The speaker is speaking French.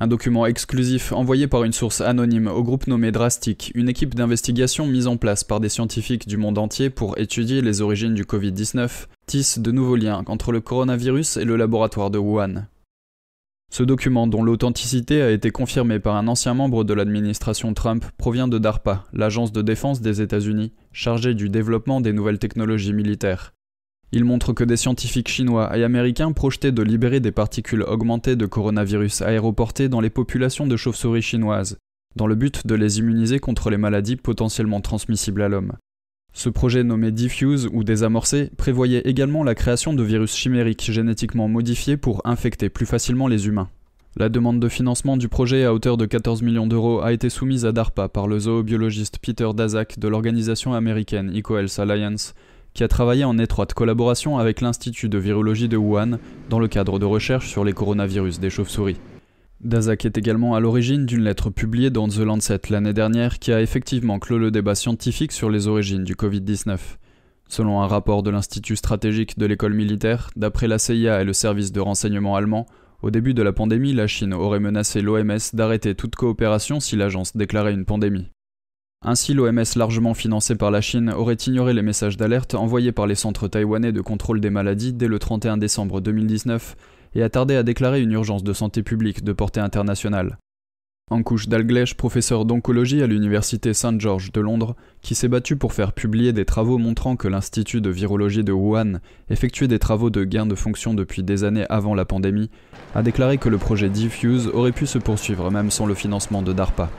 Un document exclusif envoyé par une source anonyme au groupe nommé Drastic, une équipe d'investigation mise en place par des scientifiques du monde entier pour étudier les origines du Covid-19, tisse de nouveaux liens entre le coronavirus et le laboratoire de Wuhan. Ce document, dont l'authenticité a été confirmée par un ancien membre de l'administration Trump, provient de DARPA, l'agence de défense des États-Unis, chargée du développement des nouvelles technologies militaires. Il montre que des scientifiques chinois et américains projetaient de libérer des particules augmentées de coronavirus aéroportées dans les populations de chauves-souris chinoises, dans le but de les immuniser contre les maladies potentiellement transmissibles à l'homme. Ce projet nommé Diffuse ou Désamorcé prévoyait également la création de virus chimériques génétiquement modifiés pour infecter plus facilement les humains. La demande de financement du projet à hauteur de 14 millions d'euros a été soumise à DARPA par le zoobiologiste Peter Daszak de l'organisation américaine Ecohealth Alliance qui a travaillé en étroite collaboration avec l'Institut de virologie de Wuhan dans le cadre de recherches sur les coronavirus des chauves-souris. Dazak est également à l'origine d'une lettre publiée dans The Lancet l'année dernière qui a effectivement clos le débat scientifique sur les origines du Covid-19. Selon un rapport de l'Institut stratégique de l'école militaire, d'après la CIA et le service de renseignement allemand, au début de la pandémie, la Chine aurait menacé l'OMS d'arrêter toute coopération si l'agence déclarait une pandémie. Ainsi, l'OMS largement financée par la Chine aurait ignoré les messages d'alerte envoyés par les centres taïwanais de contrôle des maladies dès le 31 décembre 2019 et a tardé à déclarer une urgence de santé publique de portée internationale. couche Dalglesh, professeur d'oncologie à l'université saint George de Londres, qui s'est battu pour faire publier des travaux montrant que l'Institut de virologie de Wuhan effectuait des travaux de gain de fonction depuis des années avant la pandémie, a déclaré que le projet Diffuse aurait pu se poursuivre même sans le financement de DARPA.